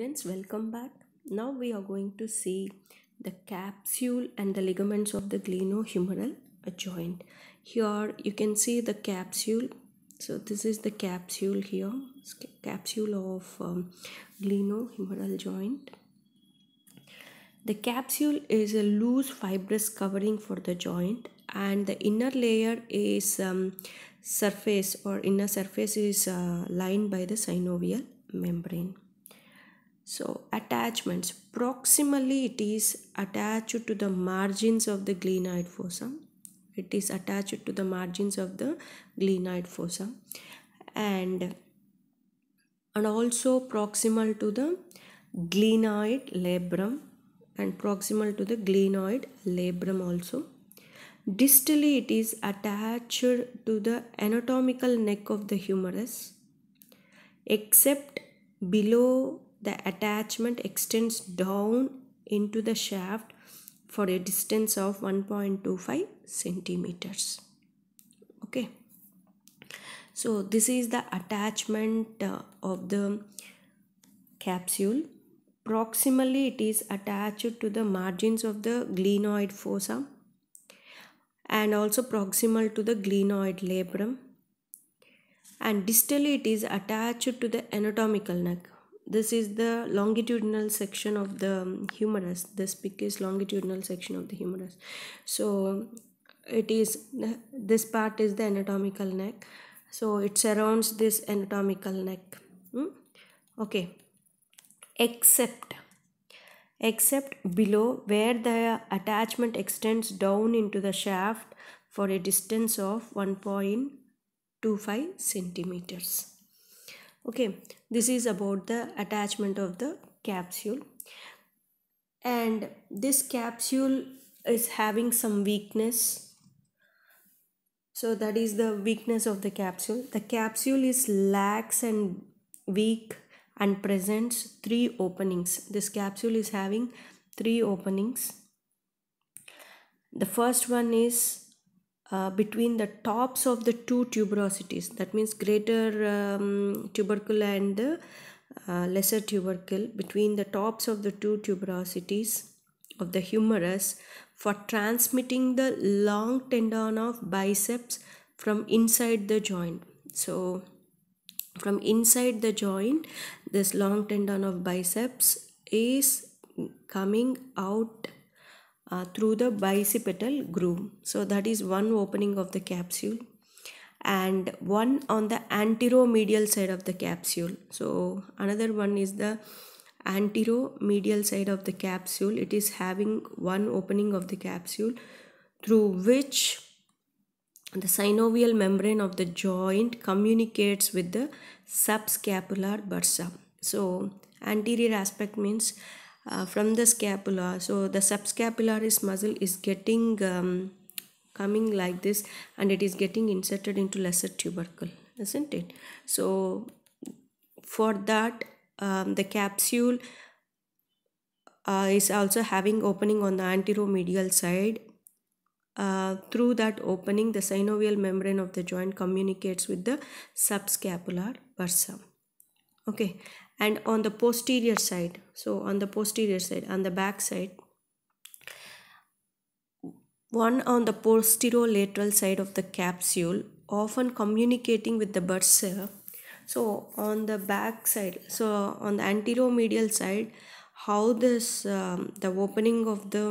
students welcome back now we are going to see the capsule and the ligaments of the glenohumeral joint here you can see the capsule so this is the capsule here capsule of um, glenohumeral joint the capsule is a loose fibrous covering for the joint and the inner layer is um, surface or inner surface is uh, lined by the synovial membrane so attachments, proximally it is attached to the margins of the glenoid fossa. It is attached to the margins of the glenoid fossa and and also proximal to the glenoid labrum and proximal to the glenoid labrum also. Distally it is attached to the anatomical neck of the humerus except below the attachment extends down into the shaft for a distance of 1.25 centimeters okay so this is the attachment uh, of the capsule proximally it is attached to the margins of the glenoid fossa and also proximal to the glenoid labrum and distally it is attached to the anatomical neck this is the longitudinal section of the humerus the peak is longitudinal section of the humerus so it is this part is the anatomical neck so it surrounds this anatomical neck hmm? okay except except below where the attachment extends down into the shaft for a distance of 1.25 centimeters okay this is about the attachment of the capsule and this capsule is having some weakness so that is the weakness of the capsule the capsule is lax and weak and presents three openings this capsule is having three openings the first one is uh, between the tops of the two tuberosities that means greater um, tubercle and the uh, lesser tubercle between the tops of the two tuberosities of the humerus for transmitting the long tendon of biceps from inside the joint so from inside the joint this long tendon of biceps is coming out uh, through the bicipital groove. So that is one opening of the capsule and one on the anteromedial side of the capsule. So another one is the anteromedial side of the capsule. It is having one opening of the capsule through which the synovial membrane of the joint communicates with the subscapular bursa. So anterior aspect means uh, from the scapula so the subscapularis muscle is getting um, coming like this and it is getting inserted into lesser tubercle isn't it so for that um, the capsule uh, is also having opening on the anteromedial side uh, through that opening the synovial membrane of the joint communicates with the subscapular bursa okay and on the posterior side so on the posterior side on the back side one on the posterolateral side of the capsule often communicating with the bursa so on the back side so on the anteromedial side how this um, the opening of the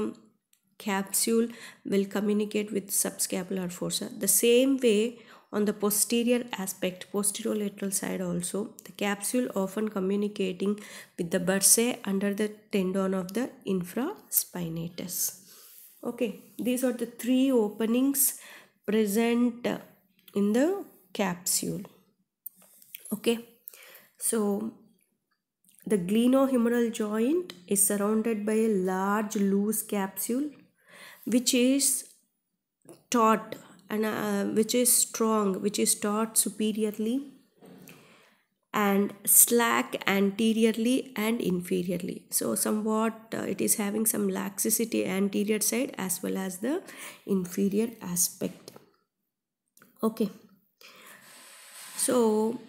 capsule will communicate with subscapular fossa the same way on the posterior aspect, posterior lateral side also, the capsule often communicating with the bursae under the tendon of the infraspinatus. Okay, these are the three openings present in the capsule. Okay, so the glenohumeral joint is surrounded by a large loose capsule which is taut and uh, which is strong which is taught superiorly and slack anteriorly and inferiorly so somewhat uh, it is having some laxity anterior side as well as the inferior aspect okay so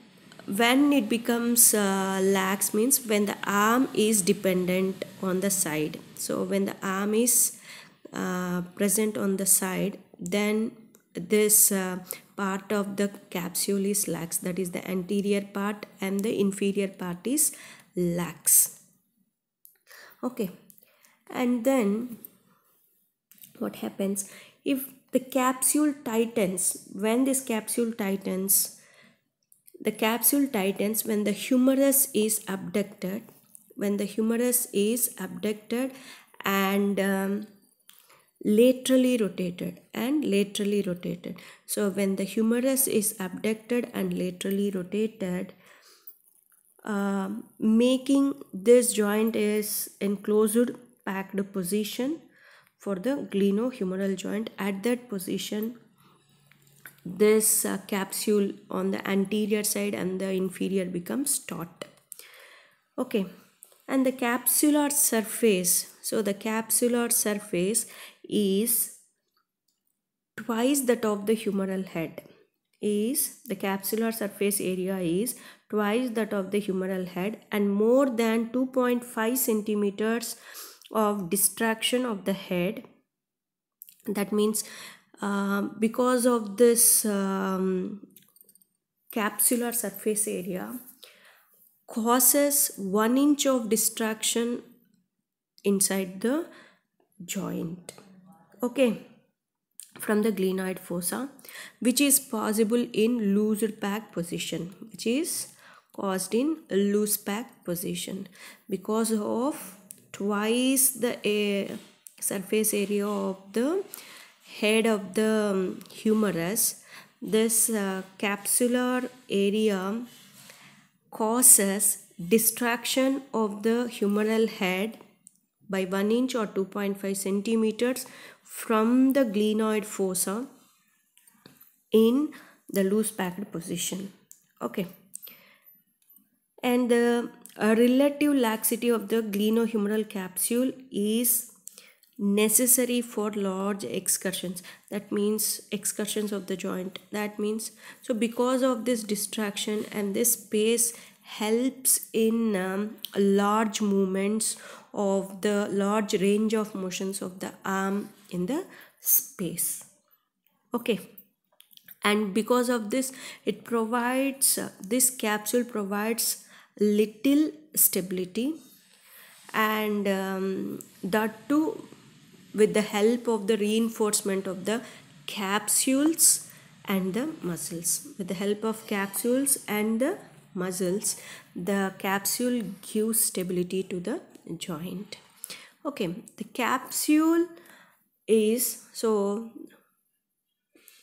when it becomes uh, lax means when the arm is dependent on the side so when the arm is uh, present on the side then this uh, part of the capsule is lax that is the anterior part and the inferior part is lax okay and then what happens if the capsule tightens when this capsule tightens the capsule tightens when the humerus is abducted when the humerus is abducted and um, laterally rotated and laterally rotated. So when the humerus is abducted and laterally rotated, uh, making this joint is enclosed packed position for the glenohumeral joint at that position this uh, capsule on the anterior side and the inferior becomes taut okay and the capsular surface so the capsular surface is twice that of the humeral head is the capsular surface area is twice that of the humeral head and more than 2.5 centimeters of distraction of the head that means um, because of this um, capsular surface area causes 1 inch of distraction inside the joint okay from the glenoid fossa which is possible in loose pack position which is caused in loose pack position because of twice the uh, surface area of the head of the um, humerus this uh, capsular area causes distraction of the humeral head by 1 inch or 2.5 centimeters from the glenoid fossa in the loose packed position. Okay. And the uh, relative laxity of the glenohumeral capsule is necessary for large excursions that means excursions of the joint that means so because of this distraction and this space helps in um, large movements of the large range of motions of the arm in the space okay and because of this it provides uh, this capsule provides little stability and um, that too with the help of the reinforcement of the capsules and the muscles with the help of capsules and the muscles the capsule gives stability to the joint okay the capsule is so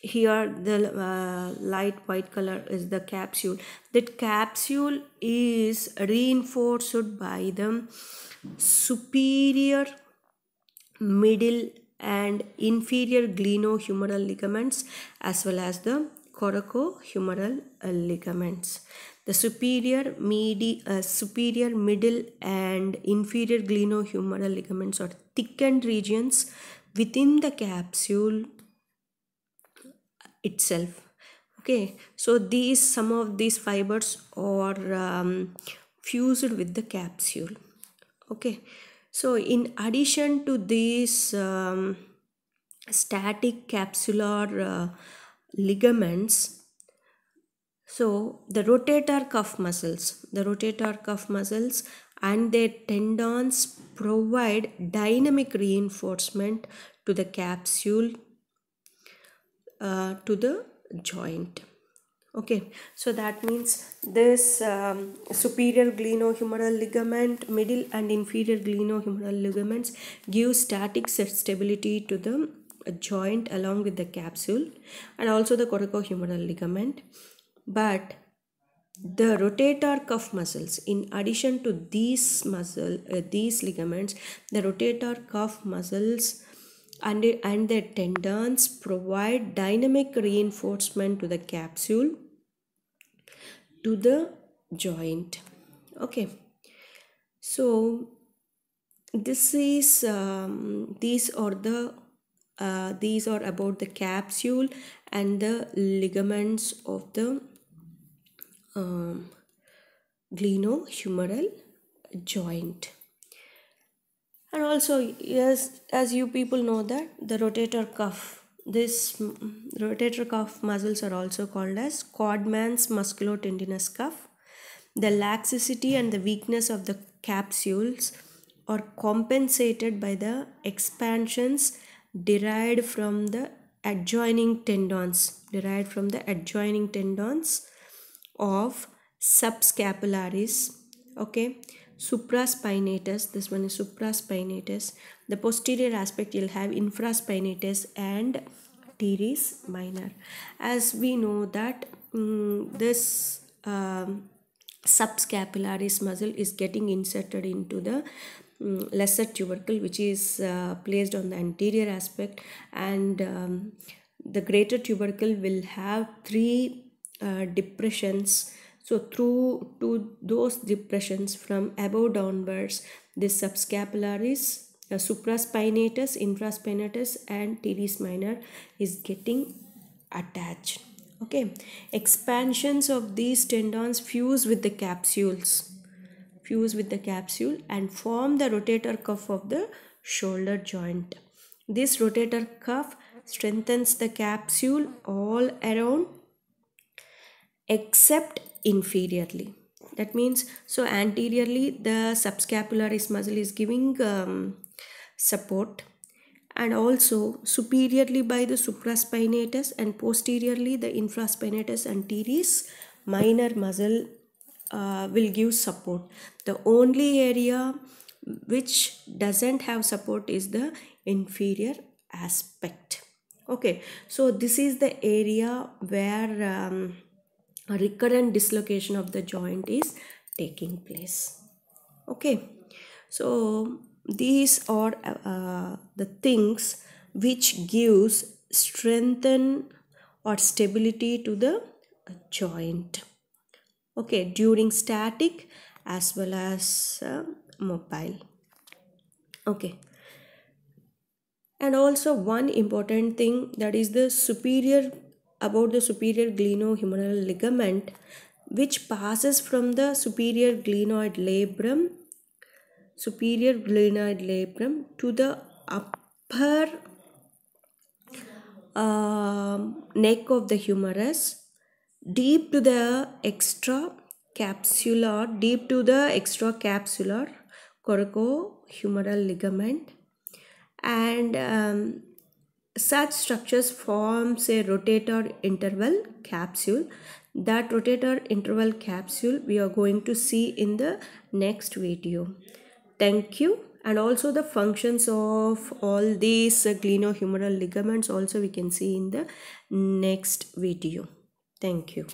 here the uh, light white color is the capsule that capsule is reinforced by the superior middle and inferior glenohumeral ligaments as well as the coracohumeral ligaments the superior, medi uh, superior middle and inferior glenohumeral ligaments are thickened regions within the capsule itself. Okay, so these some of these fibers are um, fused with the capsule. Okay, so in addition to these um, static capsular uh, ligaments, so the rotator cuff muscles, the rotator cuff muscles and their tendons provide dynamic reinforcement to the capsule uh, to the joint okay so that means this um, superior glenohumeral ligament middle and inferior glenohumeral ligaments give static stability to the joint along with the capsule and also the coracohumeral ligament but the rotator cuff muscles, in addition to these muscle, uh, these ligaments, the rotator cuff muscles and, and their tendons provide dynamic reinforcement to the capsule to the joint. Okay, so this is um, these are the uh, these are about the capsule and the ligaments of the um, glenohumeral joint and also yes as you people know that the rotator cuff this rotator cuff muscles are also called as muscular musculotendinous cuff the laxity and the weakness of the capsules are compensated by the expansions derived from the adjoining tendons derived from the adjoining tendons of subscapularis okay supraspinatus this one is supraspinatus the posterior aspect you'll have infraspinatus and teres minor as we know that um, this um, subscapularis muscle is getting inserted into the um, lesser tubercle which is uh, placed on the anterior aspect and um, the greater tubercle will have three uh, depressions so through to those depressions from above downwards the subscapularis uh, supraspinatus infraspinatus and teres minor is getting attached okay expansions of these tendons fuse with the capsules fuse with the capsule and form the rotator cuff of the shoulder joint this rotator cuff strengthens the capsule all around except inferiorly that means so anteriorly the subscapularis muscle is giving um, support and also superiorly by the supraspinatus and posteriorly the infraspinatus anterior minor muscle uh, will give support the only area which doesn't have support is the inferior aspect okay so this is the area where um, a recurrent dislocation of the joint is taking place okay so these are uh, the things which gives strengthen or stability to the joint okay during static as well as uh, mobile okay and also one important thing that is the superior about the superior glenohumeral ligament which passes from the superior glenoid labrum superior glenoid labrum to the upper uh, neck of the humerus deep to the extra capsular, deep to the extra capsular coracohumeral ligament and um, such structures forms a rotator interval capsule that rotator interval capsule we are going to see in the next video thank you and also the functions of all these glenohumeral ligaments also we can see in the next video thank you